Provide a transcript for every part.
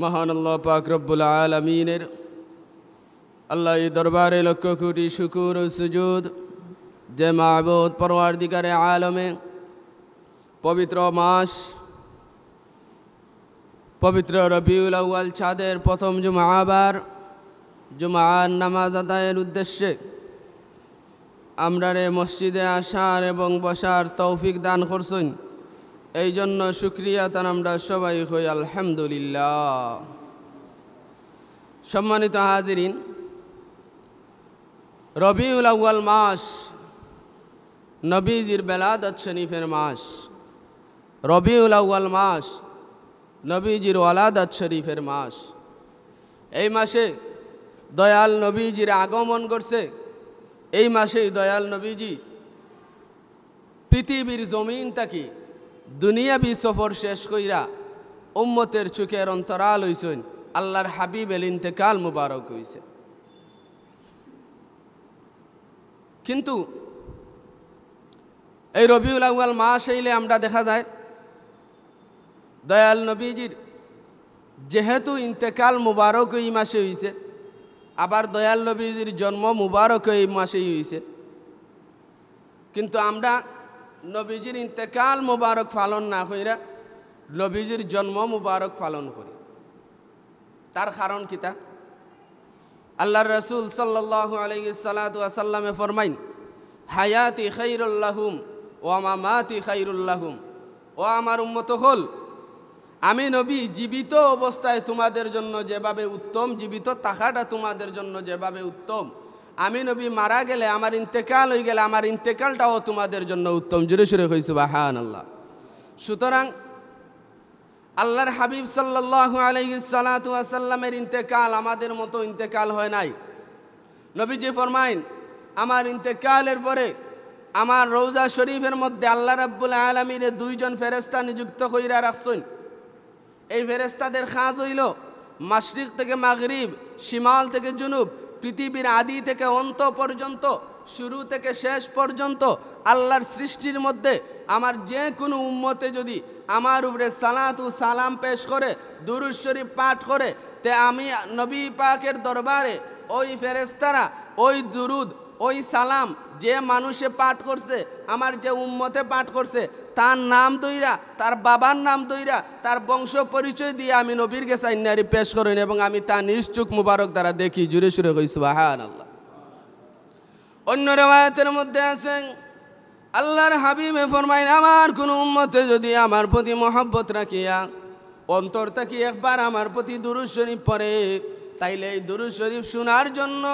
মহান আল্লাহ পাক রব্বুল আলমিনের আল্লাহ দরবারে লক্ষ কোটি শুকুর ও সুজুদ যে মাহবুদ পরওয়ারদিকারে আলমে পবিত্র মাস পবিত্র রবিউল আউয়াল চাঁদের প্রথম জুমা আবার জুমার নামাজ আদায়ের উদ্দেশ্যে আমরা মসজিদে আসার এবং বসার তৌফিক দান করছেন এই জন্য সুক্রিয়া তার আমরা সবাই হই আলহামদুলিল্লাহ সম্মানিত হাজিরিন রবিউল আউ্য়াল মাস নবীজির বেলা শরীফের মাস রবিউল আউ্য়াল মাস নবীজির ওয়ালাদত শরীফের মাস এই মাসে দয়াল নবীজির আগমন করছে এই মাসেই দয়াল নবীজি পৃথিবীর জমিন তাকি দুনিয়াবি সফর শেষ কইরা উম্মতের চোখের অন্তরাল হইছেন আল্লাহর হাবিব এল ইন্তেকাল মুবারক হইছে কিন্তু এই রবিউল আউয়াল মাস এলে আমরা দেখা যায় দয়াল নবীজির যেহেতু ইন্তেকাল মুবারক এই মাসে হইসে আবার দয়াল নবীজির জন্ম মুবারক এই মাসেই হইসে কিন্তু আমরা নবীজির ইন্তেকাল মুবারক পালন না হইরা নবীজির জন্ম মুবারক পালন করি তার কারণ কিতা আল্লাহ রসুল সাল্লাহ আলহিসাল্লাতামে ফরমাইন হায়াতি খৈরুল্লাহুম ও মাতি খৈরুল্লাহুম ও আমার উন্মত হল আমি নবী জীবিত অবস্থায় তোমাদের জন্য যেভাবে উত্তম জীবিত তাহাটা তোমাদের জন্য যেভাবে উত্তম আমি নবী মারা গেলে আমার ইন্তেকাল হয়ে গেলে আমার ইন্তেকালটাও তোমাদের জন্য উত্তম জুড়ে সুরে হয়েছে বাহান আল্লাহ সুতরাং আল্লাহর হাবিব সাল্লাহ আলহিসাল্লামের ইন্তেকাল আমাদের মতো ইন্তেকাল হয় নাই নবীজি ফরমাইন আমার ইন্তেকালের পরে আমার রৌজা শরীফের মধ্যে আল্লাহ রাব্বুল আলমীর দুইজন ফেরেস্তা নিযুক্ত হইরা রাখছেন এই ফেরেস্তাদের খাঁজ হইল মাসরিক থেকে মাগরিব শিমাল থেকে জুনুব পৃথিবীর আদি থেকে অন্ত পর্যন্ত শুরু থেকে শেষ পর্যন্ত আল্লাহর সৃষ্টির মধ্যে আমার যে কোনো উম্মতে যদি আমার উপরে সালাতু সালাম পেশ করে দুরুজ শরীফ পাঠ করে তে আমি নবী পাকের দরবারে ওই ফেরেস্তারা ওই দুরুদ ওই সালাম যে মানুষে পাঠ করছে আমার যে উম্মতে পাঠ করছে তার নাম দইরা তার বাবার নাম দইরা তার বংশ পরিচয় দিয়ে আমি নবীর গেছে ইন্নারি পেশ করেন এবং আমি তা নিশ্চুক মুবারক দ্বারা দেখি জুড়ে সুরে কইস বাহান আল্লাহ অন্য রেওয়ায়তের মধ্যে আছেন আল্লাহর হাবিবে ফরমাইন আমার কোন উম্মতে যদি আমার প্রতি মহব্বত রাখিয়া অন্তর থাকি একবার আমার প্রতি দুরুজ শরীফ পরে তাইলে এই দুরুজ শরীফ শোনার জন্য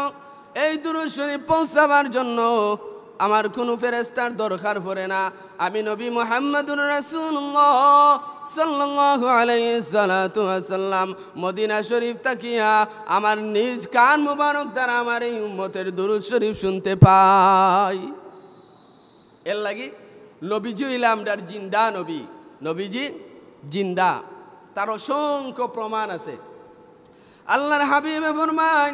এই দুরুদ শরীফ পৌঁছাবার জন্য আমার কোনো ফেরেস্তার দরকার পড়ে না আমি নবী মোহাম্মদুর রাসুল্লাহ সাল্লাহ মদিনা শরীফ তাকিয়া আমার নিজ কান মুবারক দ্বারা আমার এই উম্মতের দুরুদ শরীফ শুনতে পাই এর লাগি নবীজি ডার জিন্দা নবী নবীজি জিন্দা তার অসংখ্য প্রমাণ আছে আল্লাহর হাবিবে ফরমান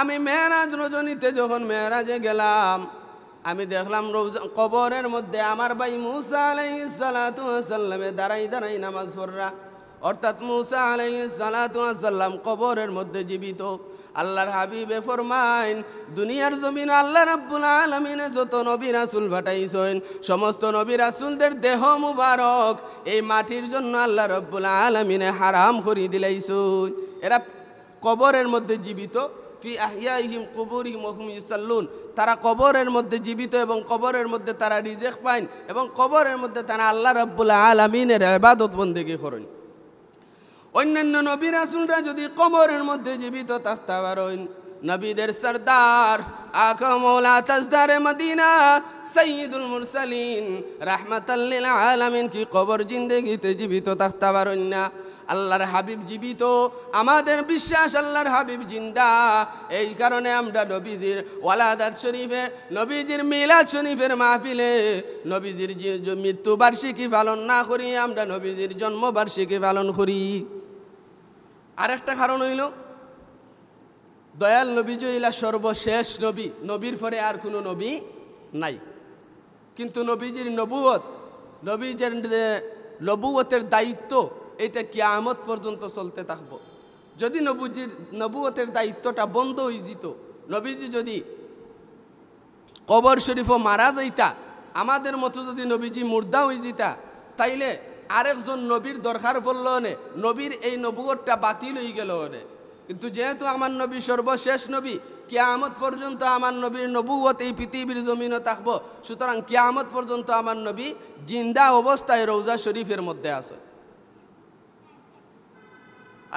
আমি মেয়েরাজ রজনীতে যখন মেয়েরাজে গেলাম আমি দেখলাম কবরের মধ্যে আমার ভাই মুসা সালাতামে দাঁড়াই দাঁড়াই নামাজ পড়রা অর্থাৎ মুসা সালাতাম কবরের মধ্যে জীবিত আল্লাহর হাবিবে ফরমাইন দুনিয়ার জমিন আল্লাহ রাব্বুল আলমিনে যত নবী রাসুল ভাটাইছেন সমস্ত নবী রাসুলদের দেহ মুবারক এই মাটির জন্য আল্লাহ রব্বুল আলমিনে হারাম করি সই এরা কবরের মধ্যে জীবিত ফি আহিয়াহিম কবরিহিম ওহুম ইসাল্লুন তারা কবরের মধ্যে জীবিত এবং কবরের মধ্যে তারা রিজেক পাইন এবং কবরের মধ্যে তারা আল্লাহ রব্বুল্লাহ আলমিনের আবাদত বন্দেগি করেন অন্যান্য নবী আসুলরা যদি কবরের মধ্যে জীবিত থাকতে পারেন নবীদের সর্দার আকা তসদার মদিনা সঈদুল মুরসলিন রহমতাল আলমিন কি কবর জিন্দগিতে জীবিত তখতাবার আল্লাহর হাবিব জীবিত আমাদের বিশ্বাস আল্লাহর হাবিব জিন্দা এই কারণে আমরা নবীজির ওয়ালাদাত শরীফে নবীজির মিলাদ শরীফের মাহফিলে নবীজির মৃত্যুবার্ষিকী পালন না করি আমরা নবীজির জন্মবার্ষিকী পালন করি আরেকটা কারণ হইল দয়াল নবী জয়লা সর্বশেষ নবী নবীর পরে আর কোনো নবী নাই কিন্তু নবীজির নবুয়ত নবীজের নবুয়তের দায়িত্ব এটা কিয়ামত পর্যন্ত চলতে থাকবো যদি নবুজির নবুয়তের দায়িত্বটা বন্ধ হয়ে যেত নবীজি যদি কবর শরীফও মারা যাইতা আমাদের মতো যদি নবীজি মুর্দা হয়ে যেতা তাইলে আরেকজন নবীর দরকার পড়ল নবীর এই নবুয়তটা বাতিল হয়ে গেল অনেক কিন্তু যেহেতু আমার নবী সর্বশেষ নবী কেয়ামত পর্যন্ত আমার নবীর নবুয়ত এই পৃথিবীর জমিনও থাকবো সুতরাং কেয়ামত পর্যন্ত আমার নবী জিন্দা অবস্থায় রৌজা শরীফের মধ্যে আছে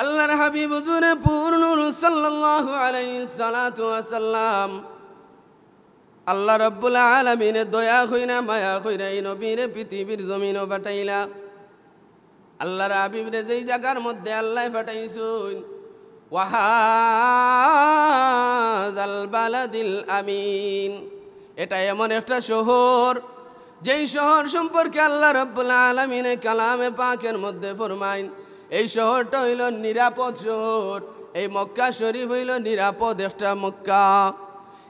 আল্লাহর হাবিব হুজুরে পূর্ণ রুসাল্লাহু আলাইহি সালাতু ওয়াসাল্লাম আল্লাহ রাব্বুল আলামিনের দয়া হইনা মায়া হইনা এই নবীর পৃথিবীর জমিনও পাঠাইলা আল্লাহর হাবিবরে যেই জায়গার মধ্যে আল্লাহ পাঠাইছুন ওয়াহাজাল আমিন এটা এমন একটা শহর যেই শহর সম্পর্কে আল্লাহ রব্বুল আলমিনে কালামে পাকের মধ্যে ফরমাইন এই শহরটা হইল নিরাপদ শহর এই মক্কা শরীফ হইল নিরাপদ একটা মক্কা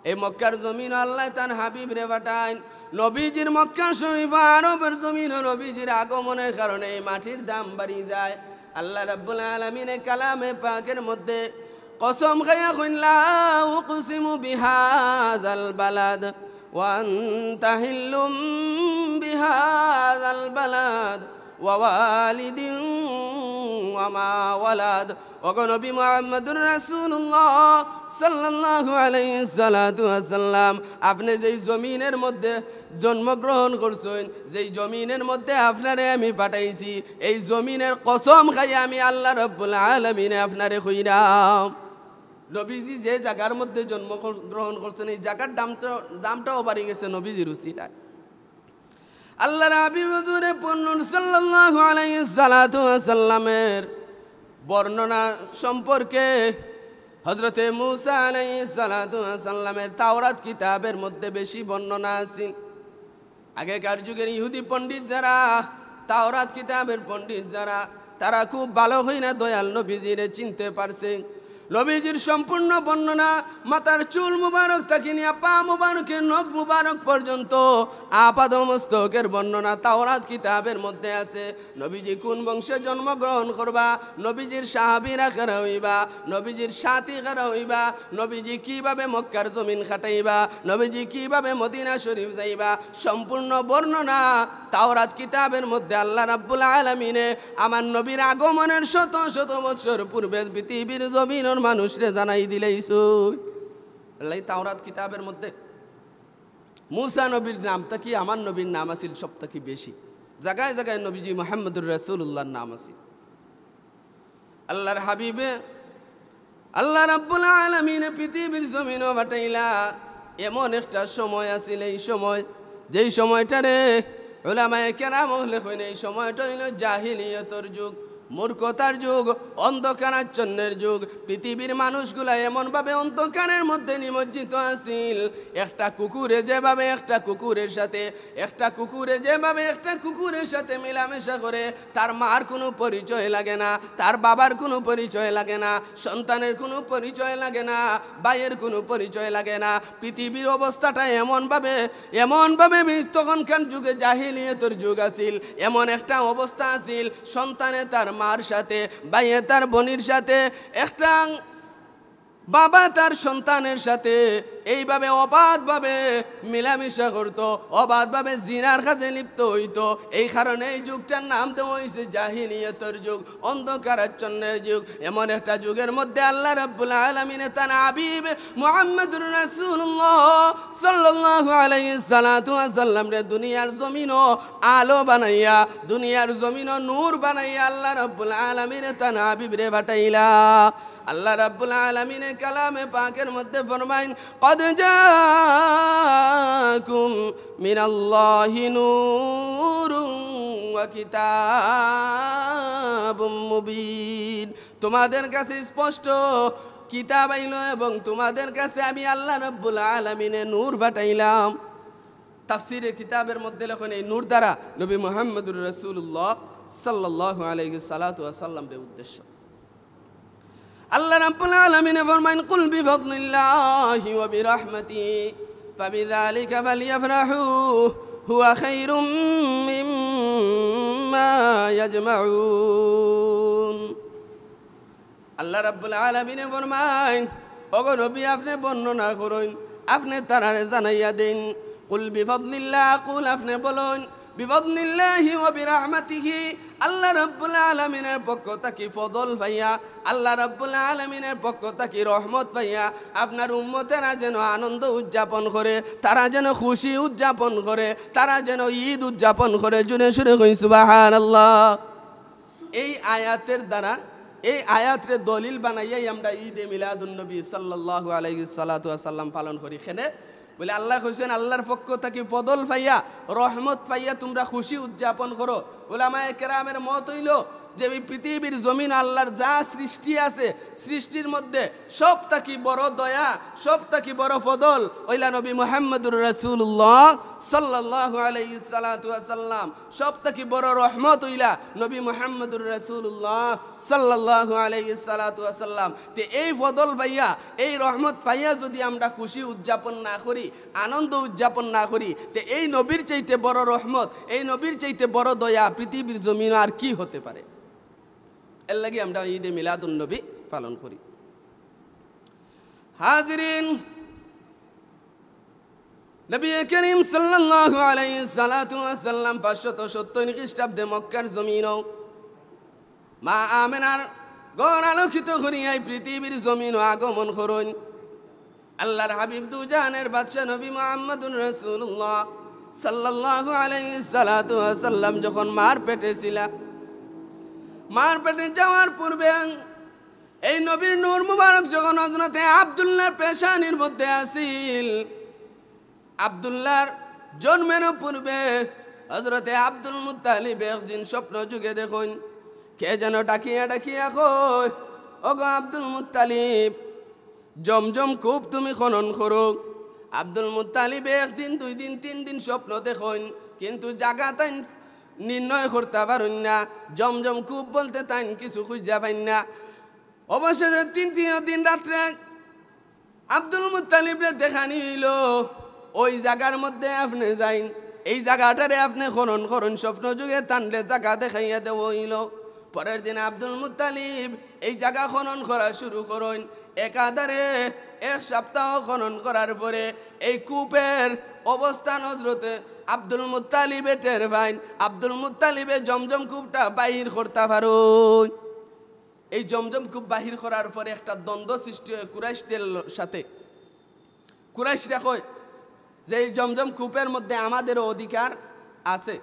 এই মক্কার জমিন আল্লাহ তার হাবিব রে বাটাইন নবীজির মক্কা শরীফ আরবের জমিন নবীজির আগমনের কারণে এই মাটির দাম বাড়ি যায় الله رب العالمين كلام باكر مدد قسم خيخن لا اقسم بهذا البلد وانت حل بهذا البلد ووالد وما ولد وقنبي بمحمد رسول الله صلى الله عليه الصلاة والسلام ابن زي زمينر مدد জন্মগ্রহণ করছেন যেই জমিনের মধ্যে আপনারে আমি পাঠাইছি এই জমিনের কসম খাইয়ে আমি আল্লাহ রব্বুল আলমিনে আপনারে খুঁড়াম নবীজি যে জায়গার মধ্যে জন্মগ্রহণ করছেন এই জায়গার দামটা দামটাও বাড়ি গেছে নবীজির উচিলায় আল্লাহ রাবি হজুরে পন্নুর সাল্লাহ সাল্লামের বর্ণনা সম্পর্কে হজরতে মুসা আলাই সাল্লামের তাওরাত কিতাবের মধ্যে বেশি বর্ণনা আছে আগেকার যুগের ইহুদি পণ্ডিত যারা তাওরাত কিতাবের পণ্ডিত যারা তারা খুব ভালো হই না দয়াল নবীজিরে চিনতে পারছে নবীজির সম্পূর্ণ বর্ণনা মাতার চুল মুবারক তাকে নিয়ে পা মুবারকের নখ মুবারক পর্যন্ত আপাদ মস্তকের বর্ণনা তাওরাত কিতাবের মধ্যে আছে নবীজি কোন বংশে জন্মগ্রহণ করবা নবীজির সাহাবিরা কারা হইবা নবীজির সাথী কারা হইবা নবীজি কিভাবে মক্কার জমিন খাটাইবা নবীজি কিভাবে মদিনা শরীফ যাইবা সম্পূর্ণ বর্ণনা তাওরাত কিতাবের মধ্যে আল্লাহ রাব্বুল আলমিনে আমার নবীর আগমনের শত শত বৎসর পূর্বে পৃথিবীর জমিনের মানুষরে জানাই দিলেইছু আল্লাহ তাওরাত কিতাবের মধ্যে মুসা নবীর নামটা কি আমার নবীর নাম আছিল সব থেকে বেশি জায়গায় জায়গায় নবীজি মোহাম্মদুর রসুল্লাহর নাম আছে আল্লাহর হাবিবে আল্লাহ রাব্বুল আলমিনে পৃথিবীর জমিনও বাটাইলা এমন একটা সময় আছিল এই সময় যেই সময়টা রে ওলামায় কেরাম হলে হইন এই সময়টা হইল জাহিলিয়তর যুগ মূর্খতার যুগ অন্ধকারাচ্ছন্নের যুগ পৃথিবীর মানুষগুলা এমনভাবে অন্ধকারের মধ্যে নিমজ্জিত আসিল একটা কুকুরে যেভাবে একটা কুকুরের সাথে একটা কুকুরে যেভাবে একটা কুকুরের সাথে মেলামেশা করে তার মার কোনো পরিচয় লাগে না তার বাবার কোনো পরিচয় লাগে না সন্তানের কোনো পরিচয় লাগে না ভাইয়ের কোনো পরিচয় লাগে না পৃথিবীর অবস্থাটা এমনভাবে এমনভাবে তখনকার যুগে জাহিলিয়তর যুগ আসিল এমন একটা অবস্থা আসিল সন্তানে তার মার সাথে বাইয়ে তার বোনির সাথে একটা বাবা তার সন্তানের সাথে এইভাবে অবাধভাবে মিলামিশা করতো অবাধভাবে জিনার কাজে লিপ্ত হইত এই কারণে এই যুগটার নাম তো হয়েছে জাহিনিয়তর যুগ অন্ধকারাচ্ছন্নের যুগ এমন একটা যুগের মধ্যে আল্লাহ রব্বুল আলমিনে তার আবিব মোহাম্মদ রাসুল্লাহ সাল্লাহ আলাই সালাতাম রে দুনিয়ার জমিনও আলো বানাইয়া দুনিয়ার জমিনও নূর বানাইয়া আল্লাহ রব্বুল আলমিনে তার আবিব রে ভাটাইলা আল্লাহ রাব্বুল আলমিনে কালামে পাকের মধ্যে ফরমাইন কদ জাকুম মিনাল্লাহি নূরুম কিতাবুম মুবিন তোমাদের কাছে স্পষ্ট কিতাব আইল এবং তোমাদের কাছে আমি আল্লাহ রব্বুল আলমিনে নূর পাঠাইলাম তাফসিরে কিতাবের মধ্যে লেখন এই নূর দ্বারা নবী মোহাম্মদুর রসুল্লাহ সাল্লাহ আলহ সালাত সাল্লামের উদ্দেশ্য আল্লাহ রাব্বুল আলামিন ফরমান কুল বি ফাদলিল্লাহি ওয়া বিরহমাতি ফাবিযালিকা ফালইফরাহু হুয়া খায়রুম মিম্মা ইয়াজমাউন আল্লাহ রাব্বুল আলামিন ফরমান ওগো নবী আপনি বর্ণনা করুন আপনি তারারে জানাইয়া দিন কুল বি ফাদলিল্লাহ কুল আপনি বলুন বিবদনিল্লাহি ওয়া আল্লাহ রব্বুল আলমিনের পক্ষ থাকি ফদল ভাইয়া আল্লাহ রব্বুল আলমিনের পক্ষ থাকি রহমত ভাইয়া আপনার উম্মতেরা যেন আনন্দ উদযাপন করে তারা যেন খুশি উদযাপন করে তারা যেন ঈদ উদযাপন করে জুড়ে সুরে কই আল্লাহ এই আয়াতের দ্বারা এই আয়াতের দলিল বানাইয়াই আমরা ঈদে মিলাদুন্নবী সাল্লাল্লাহু আলাইহি সাল্লাতু ওয়াসাল্লাম পালন করি এখানে বলে আল্লাহ হোসেন আল্লাহর পক্ষ থাকি বদল পাইয়া রহমত পাইয়া তোমরা খুশি উদযাপন করো আমায় কেরামের মত হইল যে ওই পৃথিবীর জমিন আল্লাহর যা সৃষ্টি আছে সৃষ্টির মধ্যে সবটা কি বড় দয়া সব তাকি বড় ফদল ওইলা নবী মোহাম্মদুর রসুল্লাহ সাল্লাহ আলাইসাল্লাম সব তাকি বড় রহমত ওইলা নবী মোহাম্মদুর রসুল্লাহ সাল্লাহ সালাতাম তে এই ফদল পাইয়া এই রহমত পাইয়া যদি আমরা খুশি উদযাপন না করি আনন্দ উদযাপন না করি তে এই নবীর চাইতে বড় রহমত এই নবীর চাইতে বড় দয়া পৃথিবীর জমিন আর কি হতে পারে এর লাগে আমরা ঈদে মিলাদুলনবী পালন করি হাজরিন নবী করিম সাল্লাল্লাহু আলাইহি সালাতু ওয়া সাল্লাম 570 খ্রিস্টাব্দে মক্কার জমিন মা আমেনার গড় আলোকিত করিয়াই পৃথিবীর জমিন আগমন করুন আল্লাহর হাবিব দুজানের বাদশাহ নবী মোহাম্মদুর রাসূলুল্লাহ সাল্লাল্লাহু আলাইহি সালাতু ওয়া সাল্লাম যখন মার পেটে ছিলা মার পেটে যাওয়ার পূর্বে এই নবীর নূর মুবারক যখন হজরতে আবদুল্লার পেশানির মধ্যে আসিল আবদুল্লার জন্মেরও পূর্বে হজরতে আব্দুল মুতালিব একদিন স্বপ্ন যুগে দেখুন কে যেন ডাকিয়া ডাকিয়া কই গো আব্দুল মুতালিব জমজম খুব তুমি খনন করো আব্দুল মুতালিব একদিন দুই দিন তিন দিন স্বপ্ন দেখুন কিন্তু জাগা তাই নির্ণয় করতে পারুন না জমজম কূপ বলতে তাই কিছু খুঁজা পাইন না অবশেষে তিন দিন রাত্রে আব্দুল মুতালিবরে দেখা নিল ওই জায়গার মধ্যে আপনি যাইন এই জায়গাটারে আপনি খরণ খরণ স্বপ্ন যুগে তানলে জায়গা দেখাইয়া দেব হইল পরের দিন আব্দুল মুতালিব এই জায়গা খনন করা শুরু করুন একাধারে এক সপ্তাহ খনন করার পরে এই কূপের অবস্থা নজরতে আব্দুল মুতালিবে টের ভাইন আব্দুল মুতালিবে জমজম কূপটা বাহির করতে পারো এই জমজম কূপ বাহির করার পরে একটা দ্বন্দ্ব সৃষ্টি হয় কুরাইশদের সাথে কুরাইশরা কয় যে এই জমজম কূপের মধ্যে আমাদেরও অধিকার আছে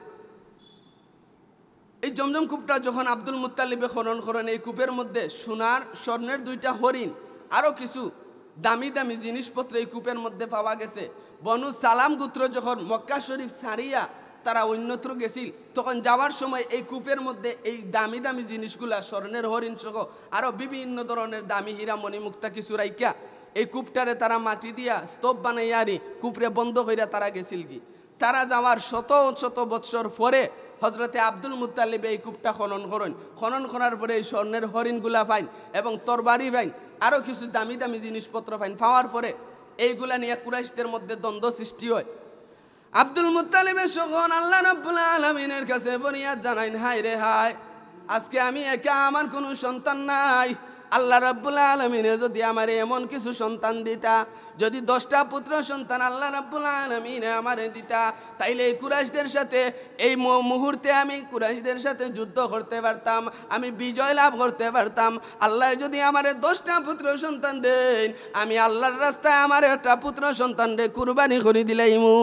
এই জমজম কূপটা যখন আব্দুল মুতালিবে খনন করেন এই কূপের মধ্যে সোনার স্বর্ণের দুইটা হরিণ আরও কিছু দামি দামি জিনিসপত্র এই কূপের মধ্যে পাওয়া গেছে বনু সালাম গুত্র যখন মক্কা শরীফ ছাড়িয়া তারা অন্যত্র গেছিল তখন যাওয়ার সময় এই কূপের মধ্যে এই দামি দামি জিনিসগুলা স্বর্ণের হরিণ সহ আরও বিভিন্ন ধরনের দামি হীরা মণিমুক্তা কিছু রাইকা এই কূপটারে তারা মাটি দিয়া স্তোপ বানাইয়ারি কূপরে বন্ধ হইয়া তারা গেছিল কি তারা যাওয়ার শত শত বৎসর পরে হজরতে আব্দুল মুতালিব এই কূপটা খনন করেন খনন করার পরে এই স্বর্ণের হরিণগুলা ফাইন এবং তরবারি ফাইন আরও কিছু দামি দামি জিনিসপত্র ফাইন পাওয়ার পরে এইগুলা নিয়ে কুরাইশদের মধ্যে দ্বন্দ্ব সৃষ্টি হয় আব্দুল মুতালিমের সখন আল্লাহ রব্বুল আলমিনের কাছে বনিয়াদ জানাইন হায় রে হায় আজকে আমি একা আমার কোনো সন্তান নাই আল্লাহ রাব্বুল আলমিনে যদি আমার এমন কিছু সন্তান দিতা যদি দশটা পুত্র সন্তান আল্লাহ রাব্বুল আলমিনে আমার দিতা তাইলে এই কুরাইশদের সাথে এই মুহূর্তে আমি কুরাইশদের সাথে যুদ্ধ করতে পারতাম আমি বিজয় লাভ করতে পারতাম আল্লাহ যদি আমার দশটা পুত্র সন্তান দেন আমি আল্লাহর রাস্তায় আমার একটা পুত্র সন্তান রে কুরবানি করে মু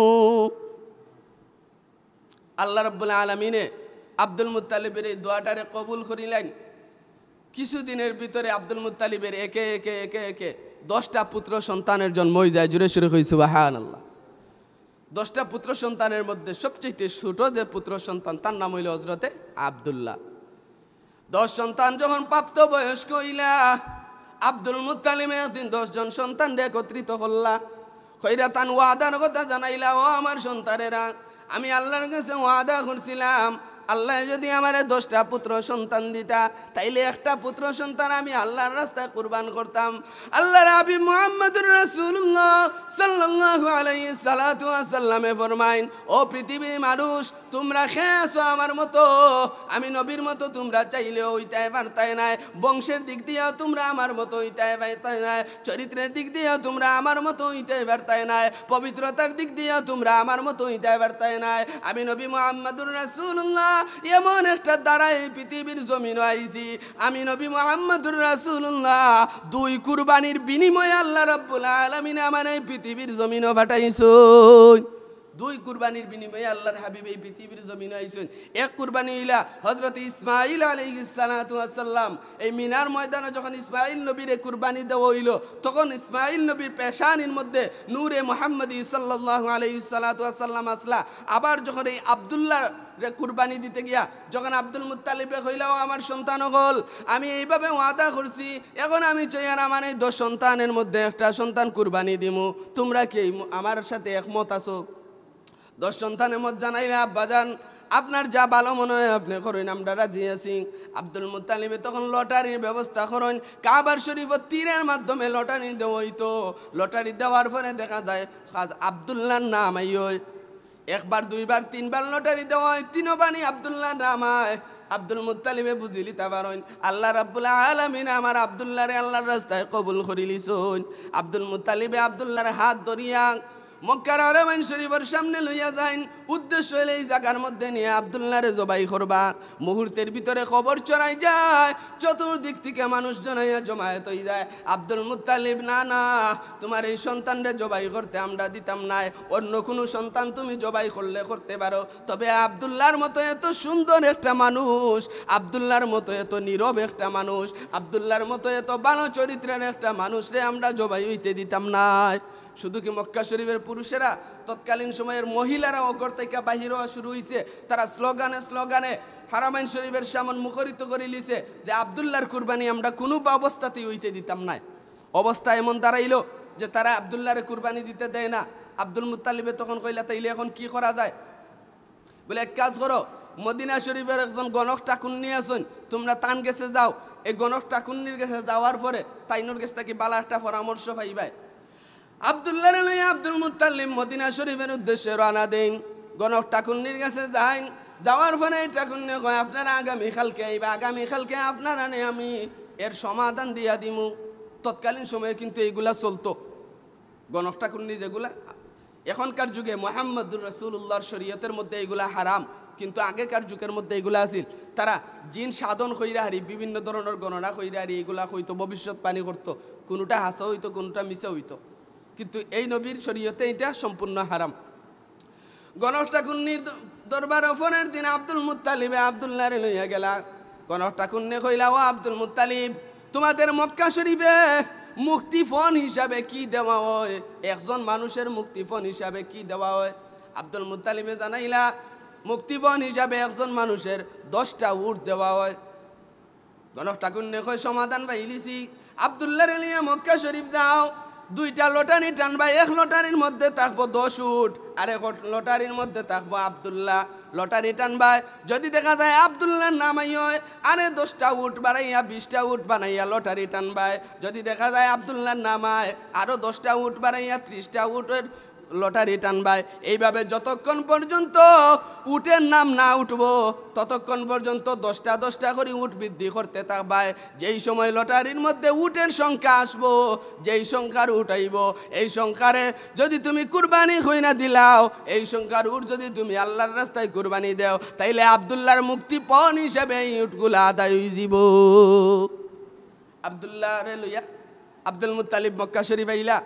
আল্লাহ রব্বুল আলমিনে আব্দুল মুতালিবের এই দোয়াটারে কবুল করিলেন কিছুদিনের ভিতরে আব্দুল মুতালিবের একে একে একে একে দশটা পুত্র সন্তানের জন্ম হয়ে যায় জুড়ে শুরু হয়েছে বাহান আল্লাহ দশটা পুত্র সন্তানের মধ্যে সবচেয়ে ছোট যে পুত্র সন্তান তার নাম হইল হজরতে আবদুল্লাহ দশ সন্তান যখন প্রাপ্ত বয়স্ক হইলা আব্দুল মুতালিমে একদিন দশজন সন্তান একত্রিত হল্লা হইরা তান ওয়াদার কথা জানাইলা ও আমার সন্তানেরা আমি আল্লাহর কাছে ওয়াদা করছিলাম আল্লাহ যদি আমার দশটা পুত্র সন্তান দিতা তাইলে একটা পুত্র সন্তান আমি আল্লাহর রাস্তায় কুরবান করতাম আল্লাহর আবি মোহাম্মদুর রাসুল্লাহ সাল্লাল্লাহু আলাইহি সালাতু সাল্লামে ফরমাইন ও পৃথিবীর মানুষ তোমরা খেয়েছো আমার মতো আমি নবীর মতো তোমরা চাইলেও ওইটাই পারতাই নাই বংশের দিক দিয়েও তোমরা আমার মতো ওইটাই পাইতাই নাই চরিত্রের দিক দিয়েও তোমরা আমার মতো ওইটাই পারতাই নাই পবিত্রতার দিক দিয়েও তোমরা আমার মতো ওইটাই পারতাই নাই আমি নবী মোহাম্মদুর রাসুল্লাহ এমন একটা দ্বারাই পৃথিবীর জমিন আইছি আমি নবী মোহাম্মদুর রাসুল্লাহ দুই কুরবানির বিনিময়ে আল্লাহ রব্বুল আলমিনে আমার এই পৃথিবীর জমিনও পাঠাইছো দুই কুরবানির বিনিময়ে আল্লাহর হাবিব এই পৃথিবীর জমিন আইসেন এক কুরবানি ইলা হজরত ইসমাইল আলী ইসালাম এই মিনার ময়দানে যখন ইসমাইল নবীর এই কুরবানি দেওয়া হইল তখন ইসমাইল নবীর পেশানির মধ্যে নূরে মোহাম্মদ সাল্লাহ আলী সাল্লাতাম আসলা আবার যখন এই আবদুল্লাহ কুরবানি দিতে গিয়া যখন আব্দুল মুতালিবে হইলাও আমার সন্তান হল আমি এইভাবে ওয়াদা করছি এখন আমি চাই আর আমার এই দশ সন্তানের মধ্যে একটা সন্তান কুরবানি দিমু তোমরা কি আমার সাথে একমত আছো দশ সন্তানের মত জানাইলে আব্বাজান আপনার যা ভালো মনে হয় আপনি করেন আমরা রাজি আছি আব্দুল মুতালিমে তখন লটারির ব্যবস্থা করেন কাবার শরীফ তীরের মাধ্যমে লটারি দেওয়াই তো লটারি দেওয়ার পরে দেখা যায় খাজ আবদুল্লাহর নাম আইয় একবার দুইবার তিনবার লটারি দেওয়া হয় তিনবারই আবদুল্লার নাম আয় আব্দুল মুতালিবে বুঝিলি তাবারইন আল্লাহ রাবুল আলমিন আমার আবদুল্লাহরে আল্লাহর রাস্তায় কবুল করিলিছইন আব্দুল মুতালিবে আবদুল্লাহর হাত ধরিয়া মক্কার আরামাইন শরীফের সামনে লইয়া যাইন উদ্দেশ্য হইলে এই জায়গার মধ্যে নিয়ে আবদুল্লাহরে জবাই করবা মুহূর্তের ভিতরে খবর চড়াই যায় চতুর্দিক থেকে মানুষজন হইয়া জমায়েত হয়ে যায় আব্দুল মুতালিব না না তোমার এই সন্তানরে জবাই করতে আমরা দিতাম নাই অন্য কোনো সন্তান তুমি জবাই করলে করতে পারো তবে আবদুল্লার মতো এত সুন্দর একটা মানুষ আবদুল্লার মতো এত নীরব একটা মানুষ আবদুল্লার মতো এত ভালো চরিত্রের একটা মানুষরে আমরা জবাই হইতে দিতাম নাই শুধু কি মক্কা শরীফের পুরুষেরা তৎকালীন সময়ের মহিলারা অগর থেকে বাহির হওয়া শুরু হয়েছে তারা স্লোগানে স্লোগানে হারামাইন শরীফের সামন মুখরিত করে লিছে যে আবদুল্লার কুরবানি আমরা কোনো বা অবস্থাতেই হইতে দিতাম না অবস্থা এমন দাঁড়াইল যে তারা আবদুল্লারে কুরবানি দিতে দেয় না আব্দুল মুতালিবে তখন কইলা তাইলে এখন কি করা যায় বলে এক কাজ করো মদিনা শরীফের একজন গণক টাকুন্নি আসুন তোমরা তান গেছে যাও এই গণক টাকুন্নির কাছে যাওয়ার পরে তাইনুর কাছে কি বালা একটা পরামর্শ পাইবায় আবদুল্লাহ আব্দুল মুতাল্লিম মদিনা শরীফের উদ্দেশ্যে রওনা দেন গণক ঠাকুরনির কাছে যাইন যাওয়ার পরে ঠাকুরনি আপনারা আগামীকালকে আইবা আগামীকালকে আপনারা নে আমি এর সমাধান দিয়া দিমু তৎকালীন সময়ে কিন্তু এইগুলা চলতো গণক ঠাকুরনি যেগুলা এখনকার যুগে মোহাম্মদুর রসুল্লাহর শরীয়তের মধ্যে এইগুলা হারাম কিন্তু আগেকার যুগের মধ্যে এইগুলা আছিল তারা জিন সাধন কইরা হারি বিভিন্ন ধরনের গণনা কইরা হারি এগুলা হইতো ভবিষ্যৎ পানি করতো কোনোটা হাসা হইতো কোনোটা মিশা হইতো কিন্তু এই নবীর শরীয়তে এটা সম্পূর্ণ হারাম গণেশ ঠাকুর দরবার অফনের দিন আব্দুল মুতালিবে আবদুল্লাহরে লইয়া গেলা গণেশ ঠাকুরনে কইলা ও আব্দুল মুতালিব তোমাদের মক্কা শরীফে মুক্তিফোন হিসাবে কি দেওয়া হয় একজন মানুষের মুক্তিফোন হিসাবে কি দেওয়া হয় আব্দুল মুতালিবে জানাইলা মুক্তিপণ হিসাবে একজন মানুষের দশটা উঠ দেওয়া হয় গণেশ ঠাকুর কয় সমাধান বা ইলিসি আবদুল্লাহ রেলিয়া মক্কা শরীফ যাও দুইটা লটারি টানবা এক লটারির মধ্যে থাকবো দশ উঠ আর এক লটারির মধ্যে থাকবো আবদুল্লাহ লটারি টানবায় যদি দেখা যায় আবদুল্লাহ নামাই হয় আরে দশটা উঠ বানাইয়া বিশটা উঠ বানাইয়া লটারি টানবায় যদি দেখা যায় আবদুল্লাহ নামায় আরও দশটা উঠ বানাইয়া ত্রিশটা উঠের লটারি টানবায় এইভাবে যতক্ষণ পর্যন্ত উটের নাম না উঠব ততক্ষণ পর্যন্ত দশটা দশটা করে উট বৃদ্ধি করতে থাকবায় যেই সময় লটারির মধ্যে উটের সংখ্যা আসবো যেই সংখ্যার উঠাইব এই সংখ্যারে যদি তুমি কুরবানি হই না দিলাও এই সংখ্যার উট যদি তুমি আল্লাহর রাস্তায় কুরবানি দেও তাইলে আবদুল্লাহর মুক্তিপণ হিসেবে এই উটগুলো আদায় হইজিব আবদুল্লাহ রে লইয়া আব্দুল মুতালিব মক্কা শরীফ আইলা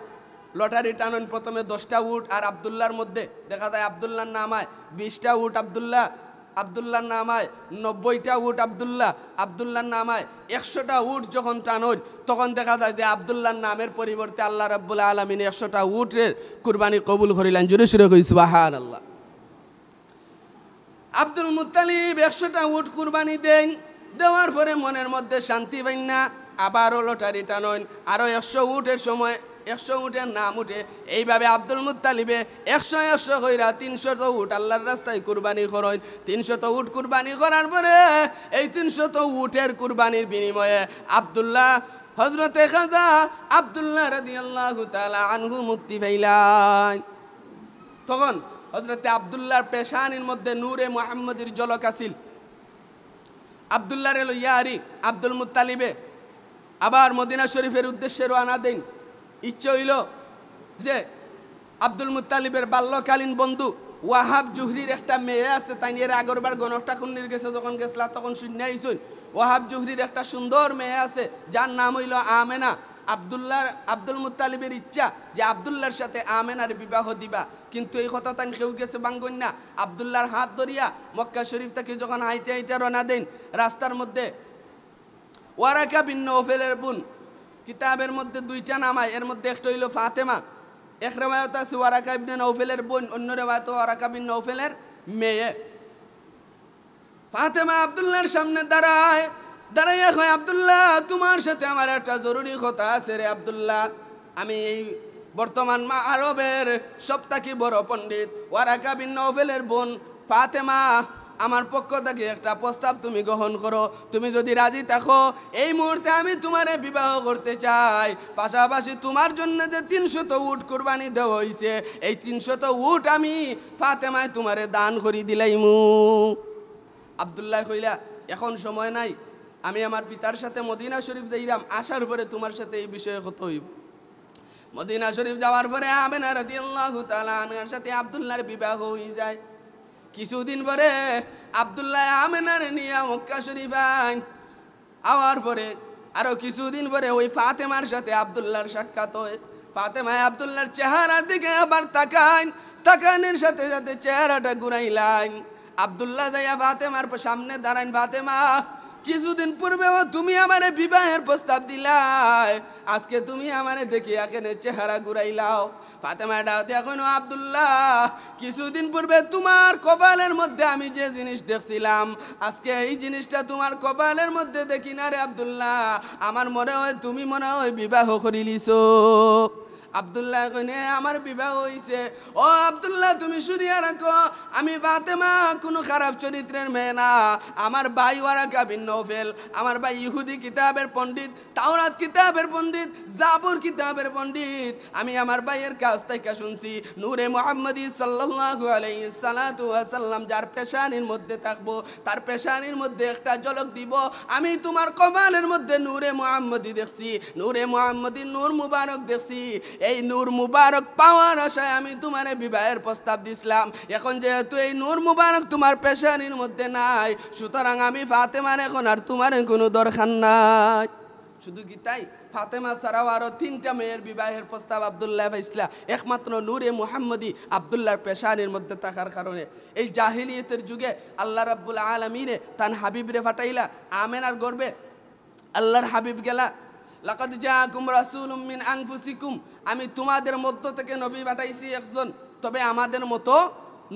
লটারি টানেন প্রথমে দশটা উট আর আবদুল্লার মধ্যে দেখা যায় আবদুল্লার নাম আয় বিশটা উট আবদুল্লাহ আবদুল্লার নাম আয় নব্বইটা উট আবদুল্লাহ আবদুল্লার নাম আয় একশোটা উট যখন টানুন তখন দেখা যায় যে আবদুল্লার নামের পরিবর্তে আল্লাহ রাবুল্লাহ আলমিন একশোটা উটের কুরবানি কবুল করিলেন জুড়ে সুরে বাহান আল্লাহ আব্দুল মুতালিব একশোটা উট কুরবানি দেন দেওয়ার পরে মনের মধ্যে শান্তি পাইন না আবারও লটারি টানুন আরও একশো উটের সময় একশো উঠের নাম উঠে এইভাবে আব্দুল মুতালিবে একশো একশো হইরা তিনশো তো উঠ আল্লাহর রাস্তায় কুরবানি করেন তিনশো তো উঠ কুরবানি করার পরে এই তিনশো তো উঠের কুরবানির বিনিময়ে আবদুল্লাহ হজরতে খাজা আবদুল্লাহ রদি আল্লাহ তালা আনহু মুক্তি পাইলাই তখন হজরতে আবদুল্লাহর পেশানির মধ্যে নূরে মোহাম্মদীর জলক আসিল আবদুল্লাহ রেল ইয়ারি আব্দুল মুতালিবে আবার মদিনা শরীফের উদ্দেশ্যে রানা দেন ইচ্ছে হইল যে আব্দুল মুতালিবের বাল্যকালীন বন্ধু ওয়াহাব জুহরির একটা মেয়ে আছে তাই নিয়ে আগরবার গণকটা খুন্নির গেছে যখন গেছিলা তখন শূন্য আইসুন ওয়াহাব জুহরির একটা সুন্দর মেয়ে আছে যার নাম হইল আমেনা আবদুল্লাহ আব্দুল মুতালিবের ইচ্ছা যে আবদুল্লাহর সাথে আমেনার বিবাহ দিবা কিন্তু এই কথা তাই কেউ গেছে বাঙ্গন না আবদুল্লার হাত ধরিয়া মক্কা শরীফ তাকে যখন হাইটে হাইটে রনা দেন রাস্তার মধ্যে ওয়ারাকা ভিন্ন ওফেলের বোন কিতাবের মধ্যে দুইটা নামায় এর মধ্যে একটা হইল ফাতেমা এক রেওয়ায়ত আছে ওয়ারাকা নৌফেলের বোন অন্য রেওয়ায়ত ওয়ারাকাবিন নৌফেলের মেয়ে ফাতেমা আবদুল্লাহর সামনে দাঁড়ায় দাঁড়াইয়া হয় আবদুল্লাহ তোমার সাথে আমার একটা জরুরি কথা আছে রে আবদুল্লাহ আমি এই বর্তমান মা আরবের সপ্তাহ বড় পণ্ডিত ওয়ারাকাবিন নৌফেলের বোন ফাতেমা আমার পক্ষ থেকে একটা প্রস্তাব তুমি গ্রহণ করো তুমি যদি রাজি থাকো এই মুহূর্তে আমি তোমার বিবাহ করতে চাই পাশাপাশি তোমার জন্য যে তিনশত উট কোরবানি দেওয়া হয়েছে এই তিনশত উট আমি ফাতেমায় তোমারে দান করি দিলাইমু আবদুল্লাহ কইলা এখন সময় নাই আমি আমার পিতার সাথে মদিনা শরীফ যাইলাম আসার পরে তোমার সাথে এই বিষয়ে কত হইব মদিনা শরীফ যাওয়ার পরে আমেনা রাদিয়াল্লাহু তাআলা সাথে আবদুল্লাহর বিবাহ হয়ে যায় কিছুদিন পরে আবদুল্লাহ আমেনার নিয়ে মক্কা শরীফাই আওয়ার পরে আরও কিছুদিন পরে ওই ফাতেমার সাথে আবদুল্লাহর সাক্ষাৎ হয় ফাতেমায় আবদুল্লাহর চেহারার দিকে আবার তাকান তাকানের সাথে সাথে চেহারাটা ঘুরাইলাইন আবদুল্লাহ যাইয়া ফাতেমার সামনে দাঁড়াইন ফাতেমা কিছুদিন পূর্বেও তুমি আমার বিবাহের প্রস্তাব দিলাই আজকে তুমি আমার দেখি এখানে চেহারা ঘুরাইলাও ফাতেমা ডাউতে এখনো আবদুল্লাহ কিছুদিন পূর্বে তোমার কপালের মধ্যে আমি যে জিনিস দেখছিলাম আজকে এই জিনিসটা তোমার কপালের মধ্যে দেখি না রে আবদুল্লাহ আমার মনে হয় তুমি মনে হয় বিবাহ করিলিছো আবদুল্লাহ কনে আমার বিবাহ হইছে ও আবদুল্লাহ তুমি শুনিয়া রাখো আমি বাতেমা কোনো খারাপ চরিত্রের মেয়ে না আমার ভাই ওয়ারাকা বিন নোফেল আমার ভাই ইহুদি কিতাবের পণ্ডিত তাওরাত কিতাবের পণ্ডিত জাবুর কিতাবের পণ্ডিত আমি আমার ভাইয়ের কাছ থেকে শুনছি নূরে মোহাম্মদী সাল্লাল্লাহু আলাইহি সালাতু ওয়াসাল্লাম যার পেশানির মধ্যে থাকবো তার পেশানির মধ্যে একটা জলক দিব আমি তোমার কপালের মধ্যে নূরে মোহাম্মদী দেখছি নূরে মোহাম্মদী নূর মুবারক দেখছি এই নূর মুবারক পাওয়ার আশায় আমি তোমার বিবাহের প্রস্তাব দিছিলাম এখন যেহেতু এই নূর মুবারক তোমার পেশানির মধ্যে নাই সুতরাং আমি ফাতেমার এখন আর তোমার কোনো দরকার নাই শুধু কি তাই ফাতেমা ছাড়াও আরও তিনটা মেয়ের বিবাহের প্রস্তাব আবদুল্লাহ ইসলা একমাত্র নূরে মুহাম্মদি আবদুল্লাহর পেশানির মধ্যে থাকার কারণে এই জাহিলিয়তের যুগে আল্লাহ রাব্বুল আলমিনে তান হাবিবরে ফাটাইলা আমেনার গর্বে আল্লাহর হাবিব গেলা লাকাদ জাকুম রাসূলুম মিন আনফুসিকুম আমি তোমাদের মধ্য থেকে নবী পাঠাইছি একজন তবে আমাদের মতো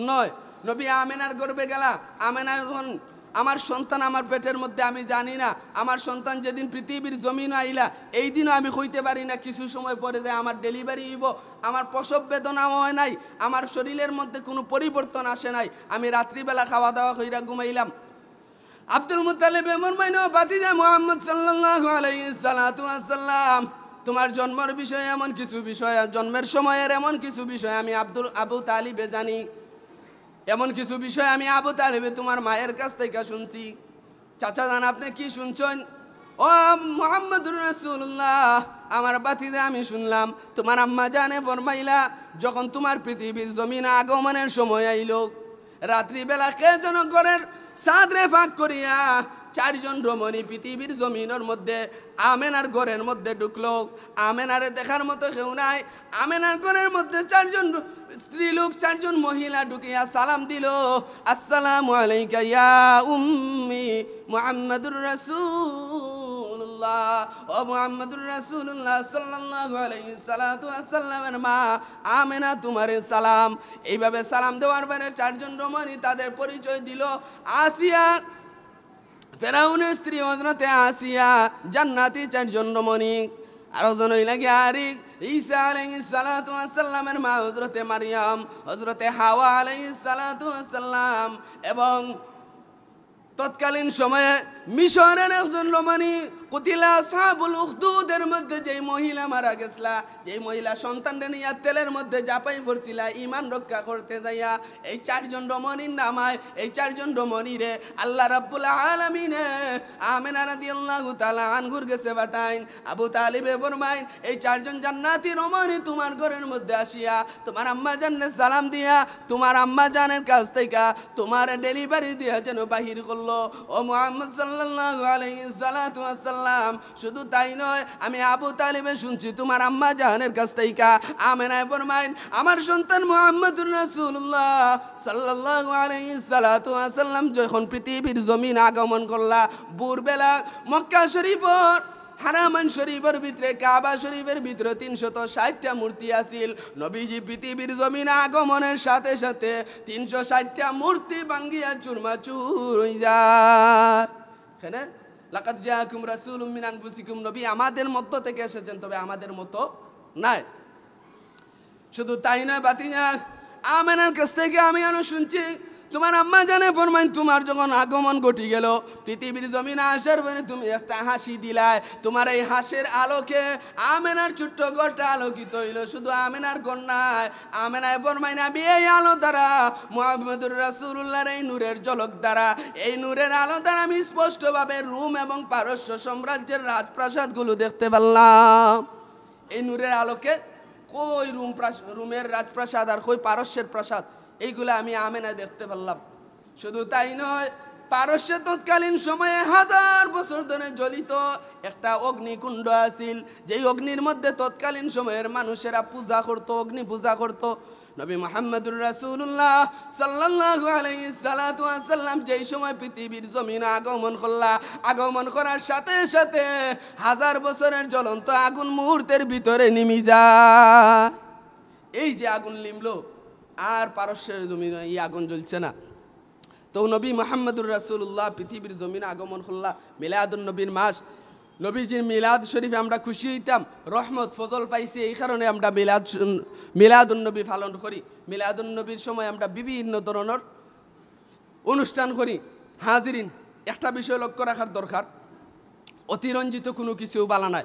নয় নবী আমেনার গর্বে গেলা আমেনা যখন আমার সন্তান আমার পেটের মধ্যে আমি জানি না আমার সন্তান যেদিন পৃথিবীর জমিন আইলা এই দিনও আমি হইতে পারি না কিছু সময় পরে যে আমার ডেলিভারি হইব আমার প্রসব বেদনা হয় নাই আমার শরীরের মধ্যে কোনো পরিবর্তন আসে নাই আমি রাত্রিবেলা খাওয়া দাওয়া হইরা ঘুমাইলাম আব্দুল মুতালিব এমন মাইন বাতিজা মোহাম্মদ সাল্লাহ আলাই সালাতাম তোমার জন্মের বিষয়ে এমন কিছু বিষয় জন্মের সময়ের এমন কিছু বিষয় আমি আব্দুল আবু তালিবে জানি এমন কিছু বিষয় আমি আবু তালিবে তোমার মায়ের কাছ থেকে শুনছি চাচা জান আপনি কি শুনছেন ও মোহাম্মদ রসুল্লাহ আমার বাতিদে আমি শুনলাম তোমার আম্মা জানে ফরমাইলা যখন তোমার পৃথিবীর জমিন আগমনের সময় আইল রাত্রিবেলা কে যেন ঘরের সাদরে ফাঁক করিয়া চারজন রমণী পৃথিবীর জমিনের মধ্যে আমেনার ঘরের মধ্যে ঢুকলো আমেনারে দেখার মতো কেউ নাই আমেনার ঘরের মধ্যে চারজন স্ত্রীলোক চারজন মহিলা ঢুকিয়া সালাম দিল আসসালামু আলাইকা ইয়া উম্মি মুহাম্মাদুর রাসূল রসুল্লাহ ও মোহাম্মদুর রসুল্লাহ সাল্লাহ সাল্লামের মা আমেনা তোমার সালাম এইভাবে সালাম দেওয়ার পরে চারজন রমণী তাদের পরিচয় দিল আসিয়া ফেরাউনের স্ত্রী হজরতে আসিয়া জান্নাতি চারজন রমণী আর ওজন হইলা লাগে আরিক ঈসা আলাইসালামের মা হজরতে মারিয়াম হজরতে হাওয়া আলাইসালাম এবং তৎকালীন সময়ে মিশরের একজন রোমানি কুতিলা সাবুল উখদুদের মধ্যে যেই মহিলা মারা গেছলা যেই মহিলা সন্তান নিয়া তেলের মধ্যে জাপাই পড়ছিলা ইমান রক্ষা করতে যাইয়া এই চারজন রমণীর নামায় এই চারজন রে আল্লাহ রাব্বুল আলমিনে আমেনা রাদিয়াল্লাহু আন ঘুর গেছে বাটাইন আবু তালিবে ফরমাইন এই চারজন জান্নাতি রমণী তোমার ঘরের মধ্যে আসিয়া তোমার আম্মা জানের সালাম দিয়া তোমার আম্মা জানের কাছ থেকে তোমার ডেলিভারি দিয়া যেন বাহির করলো ও মোহাম্মদ সাল্লাল্লাহু শুধু তাই নয় আমি আবু তালিবে শুনছি তোমার আম্মা জাহানের কাছ থেকে আমেনায় ফরমাইন আমার সন্তান মোহাম্মদুর রাসুল্লাহ সাল্লাহ আলহিসাল্লাম যখন পৃথিবীর জমিন আগমন করলা ভোরবেলা মক্কা শরীফর হারামান শরীফের ভিতরে কাবা শরীফের ভিতরে তিনশত ষাটটা মূর্তি আসিল নবীজি পৃথিবীর জমিন আগমনের সাথে সাথে তিনশো ষাটটা মূর্তি ভাঙ্গিয়া চুরমাচুর হয়ে যায় এখানে হ্যাঁ? লাকাত জাহাকুম রাসুল মিন আনফুসিকুম নবী আমাদের মধ্য থেকে এসেছেন তবে আমাদের মতো নাই শুধু তাই নয় বাতিজা আমেনার কাছ থেকে আমি আরো শুনছি তোমার আম্মা জানে ফরমাইন তোমার যখন আগমন ঘটি গেল পৃথিবীর জমিন আসার পরে তুমি একটা হাসি দিলায় তোমার এই হাসের আলোকে আমেনার ছোট্ট ঘরটা আলোকিত হইল শুধু আমেনার কন্যায় আমেনায় ফরমাইন আমি এই আলো দ্বারা মোহাম্মদুর রাসুল্লাহর এই নূরের ঝলক দ্বারা এই নূরের আলো দ্বারা আমি স্পষ্টভাবে রুম এবং পারস্য সাম্রাজ্যের রাজপ্রাসাদগুলো দেখতে পারলাম এই নূরের আলোকে কই রুম রুমের রাজপ্রাসাদ আর কই পারস্যের প্রাসাদ এইগুলো আমি আমেনা দেখতে পারলাম শুধু তাই নয় পারস্য তৎকালীন সময়ে হাজার বছর ধরে জ্বলিত একটা অগ্নিকুণ্ড আছিল যেই অগ্নির মধ্যে তৎকালীন সময়ের মানুষেরা পূজা করত অগ্নি পূজা করত নবী মোহাম্মদুর রাসুল্লাহ সাল্লাহ আলাই সালাতাম যেই সময় পৃথিবীর জমিন আগমন করলা আগমন করার সাথে সাথে হাজার বছরের জ্বলন্ত আগুন মুহূর্তের ভিতরে নিমি যা এই যে আগুন নিমলো আর পারস্যের জমিনে এই আগুন জ্বলছে না তো নবী মোহাম্মদুর রাসুল্লাহ পৃথিবীর জমিন আগমন হল্লা মিলাদুল নবীর মাস নবীজির মিলাদ শরীফে আমরা খুশি হইতাম রহমত ফজল পাইছি এই কারণে আমরা মিলাদ নবী পালন করি নবীর সময় আমরা বিভিন্ন ধরনের অনুষ্ঠান করি হাজিরিন একটা বিষয় লক্ষ্য রাখার দরকার অতিরঞ্জিত কোনো কিছু বলা নাই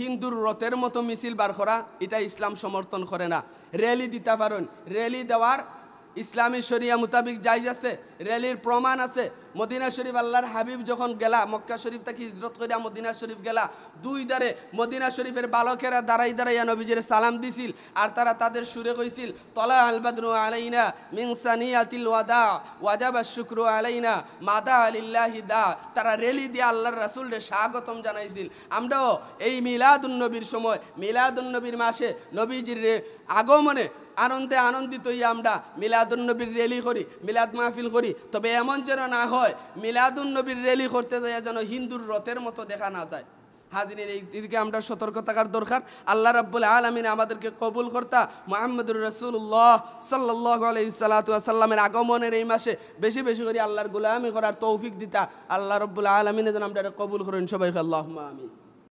হিন্দুর রথের মতো মিছিল বার করা এটা ইসলাম সমর্থন করে না র্যালি দিতে পারেন র্যালি দেওয়ার ইসলামী শরিয়া মোতাবিক যাই আছে র্যালির প্রমাণ আছে মদিনা শরীফ আল্লাহর হাবিব যখন গেলা মক্কা শরীফ তাকে হিজরত করিয়া মদিনা শরীফ গেলা দুই দ্বারে মদিনা শরীফের বালকেরা দাঁড়াই দাঁড়াইয়া নবীজের সালাম দিছিল আর তারা তাদের সুরে কইছিল তলা আলবাদু আলাইনা মিংসানি আতিল ওয়াদা ওয়াজাবা শুক্র আলাইনা মাদা আলিল্লাহি দা তারা রেলি দিয়ে আল্লাহর রাসুলরে স্বাগতম জানাইছিল আমরাও এই নবীর সময় নবীর মাসে নবীজির আগমনে আনন্দে আনন্দিত হই আমরা মিলাদুলনবীর রেলি করি মিলাদ মাহফিল করি তবে এমন যেন না হয় মিলাদুলনবীর রেলি করতে যাই যেন হিন্দুর রথের মতো দেখা না যায় হাজিনের এই দিকে আমরা সতর্ক থাকার দরকার আল্লাহ রাব্বুল আলমিন আমাদেরকে কবুল কর্তা মোহাম্মদুর রসুল্লাহ সাল্লাহ সাল্লামের আগমনের এই মাসে বেশি বেশি করে আল্লাহর গুলামি করার তৌফিক দিতা আল্লাহ রব্বুল আলমিনের যেন আমরা কবুল করেন সবাই আল্লাহ আমিন